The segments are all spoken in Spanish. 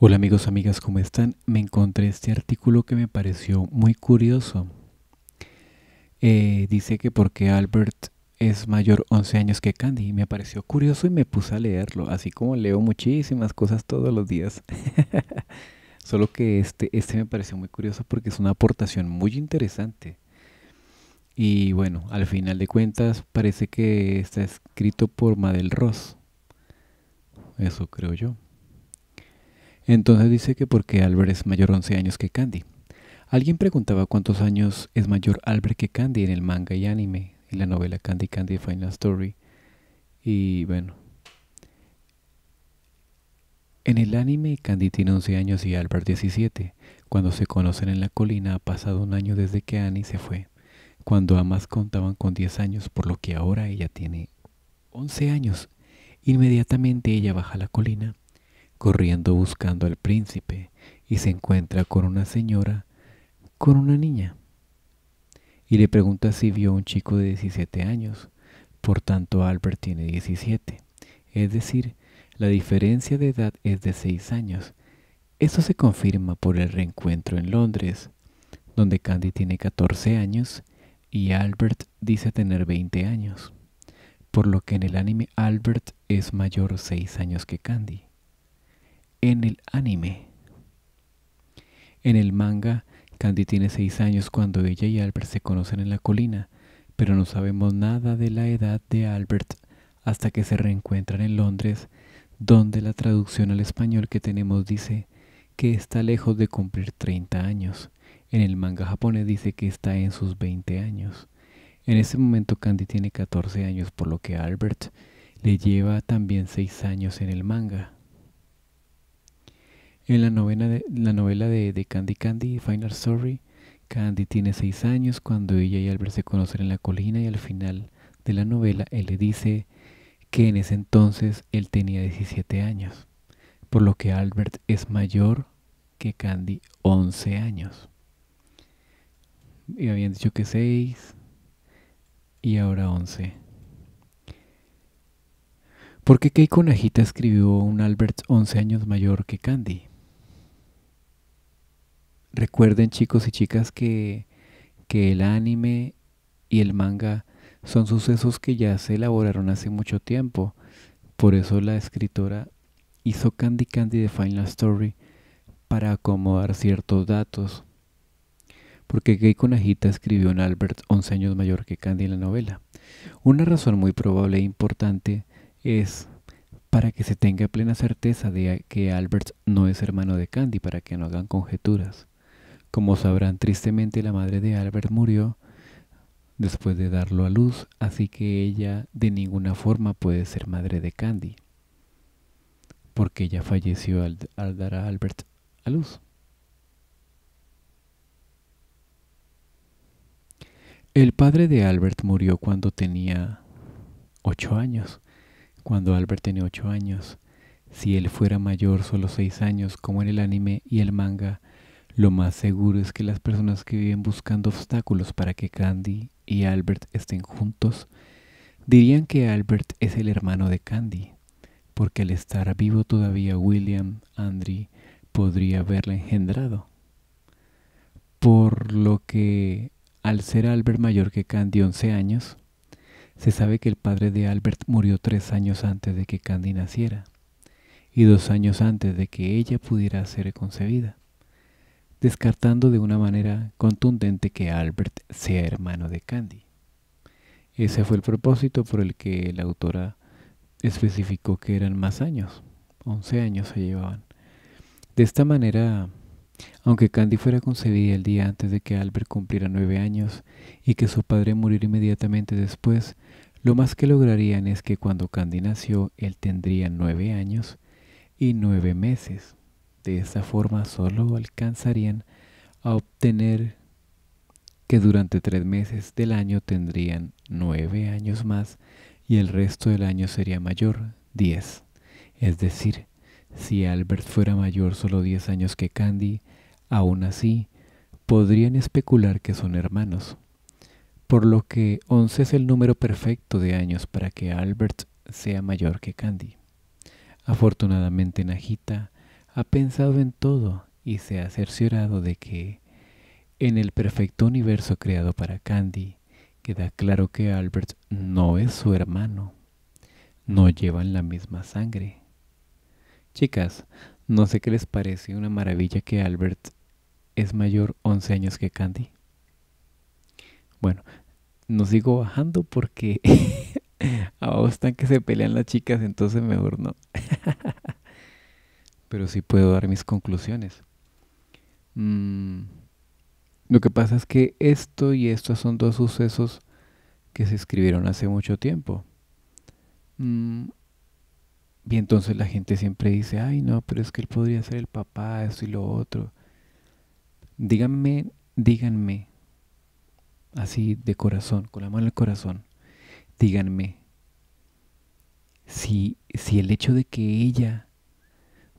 Hola amigos, amigas, ¿cómo están? Me encontré este artículo que me pareció muy curioso. Eh, dice que porque Albert es mayor 11 años que Candy. Me pareció curioso y me puse a leerlo, así como leo muchísimas cosas todos los días. Solo que este, este me pareció muy curioso porque es una aportación muy interesante. Y bueno, al final de cuentas parece que está escrito por Madel Ross. Eso creo yo. Entonces dice que porque Albert es mayor 11 años que Candy. Alguien preguntaba cuántos años es mayor Albert que Candy en el manga y anime, en la novela Candy Candy Final Story. Y bueno. En el anime Candy tiene 11 años y Albert 17. Cuando se conocen en la colina ha pasado un año desde que Annie se fue. Cuando ambas contaban con 10 años, por lo que ahora ella tiene 11 años. Inmediatamente ella baja a la colina corriendo buscando al príncipe y se encuentra con una señora con una niña y le pregunta si vio un chico de 17 años. Por tanto, Albert tiene 17. Es decir, la diferencia de edad es de 6 años. Esto se confirma por el reencuentro en Londres, donde Candy tiene 14 años y Albert dice tener 20 años. Por lo que en el anime Albert es mayor 6 años que Candy en el anime. En el manga, Candy tiene 6 años cuando ella y Albert se conocen en la colina, pero no sabemos nada de la edad de Albert hasta que se reencuentran en Londres, donde la traducción al español que tenemos dice que está lejos de cumplir 30 años. En el manga japonés dice que está en sus 20 años. En ese momento Candy tiene 14 años, por lo que Albert le lleva también 6 años en el manga. En la, novena de, la novela de, Candy Candy, Final Story, Candy tiene seis años cuando ella y Albert se conocen en la colina y al final de la novela él le dice que en ese entonces él tenía 17 años, por lo que Albert es mayor que Candy 11 años. Y habían dicho que 6 y ahora 11. ¿Por qué Keiko Najita escribió un Albert 11 años mayor que Candy? Recuerden chicos y chicas que, que el anime y el manga son sucesos que ya se elaboraron hace mucho tiempo. Por eso la escritora hizo Candy Candy de Final Story para acomodar ciertos datos. Porque Gay Conajita escribió un Albert 11 años mayor que Candy en la novela. Una razón muy probable e importante es para que se tenga plena certeza de que Albert no es hermano de Candy, para que no hagan conjeturas. Como sabrán, tristemente la madre de Albert murió después de darlo a luz, así que ella de ninguna forma puede ser madre de Candy, porque ella falleció al, dar a Albert a luz. El padre de Albert murió cuando tenía ocho años, cuando Albert tenía ocho años. Si él fuera mayor solo seis años, como en el anime y el manga, lo más seguro es que las personas que viven buscando obstáculos para que Candy y Albert estén juntos dirían que Albert es el hermano de Candy, porque al estar vivo todavía William Andry podría haberla engendrado. Por lo que, al ser Albert mayor que Candy 11 años, se sabe que el padre de Albert murió tres años antes de que Candy naciera y dos años antes de que ella pudiera ser concebida descartando de una manera contundente que Albert sea hermano de Candy. Ese fue el propósito por el que la autora especificó que eran más años, 11 años se llevaban. De esta manera, aunque Candy fuera concebida el día antes de que Albert cumpliera nueve años y que su padre muriera inmediatamente después, lo más que lograrían es que cuando Candy nació él tendría nueve años y nueve meses. De esa forma solo alcanzarían a obtener que durante tres meses del año tendrían nueve años más y el resto del año sería mayor, diez. Es decir, si Albert fuera mayor solo diez años que Candy, aún así podrían especular que son hermanos. Por lo que once es el número perfecto de años para que Albert sea mayor que Candy. Afortunadamente Najita ha pensado en todo y se ha cerciorado de que, en el perfecto universo creado para Candy, queda claro que Albert no es su hermano. No llevan la misma sangre. Chicas, no sé qué les parece una maravilla que Albert es mayor 11 años que Candy. Bueno, no sigo bajando porque a que se pelean las chicas, entonces mejor no. pero sí puedo dar mis conclusiones. Mm, lo que pasa es que esto y esto son dos sucesos que se escribieron hace mucho tiempo. Mm, y entonces la gente siempre dice, ay no, pero es que él podría ser el papá, esto y lo otro. Díganme, díganme, así de corazón, con la mano al corazón, díganme si, si el hecho de que ella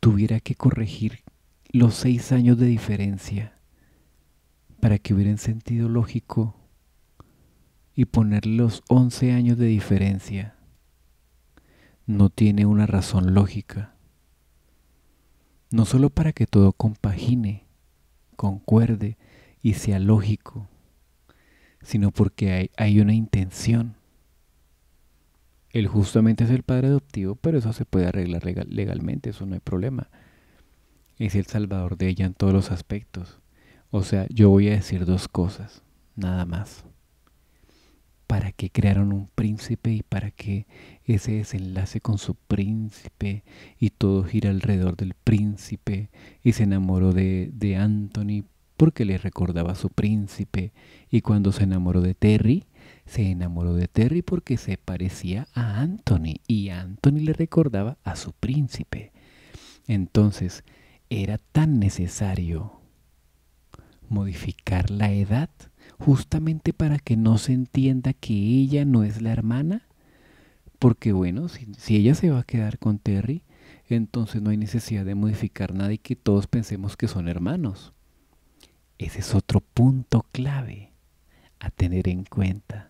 tuviera que corregir los seis años de diferencia para que hubieran sentido lógico y poner los once años de diferencia no tiene una razón lógica. No solo para que todo compagine, concuerde y sea lógico, sino porque hay una intención. Él justamente es el padre adoptivo, pero eso se puede arreglar legalmente, eso no hay problema. Es el salvador de ella en todos los aspectos. O sea, yo voy a decir dos cosas, nada más. ¿Para qué crearon un príncipe y para qué ese desenlace con su príncipe y todo gira alrededor del príncipe y se enamoró de, de Anthony porque le recordaba a su príncipe y cuando se enamoró de Terry se enamoró de Terry porque se parecía a Anthony y Anthony le recordaba a su príncipe. Entonces, era tan necesario modificar la edad justamente para que no se entienda que ella no es la hermana. Porque bueno, si, ella se va a quedar con Terry, entonces no hay necesidad de modificar nada y que todos pensemos que son hermanos. Ese es otro punto clave a tener en cuenta.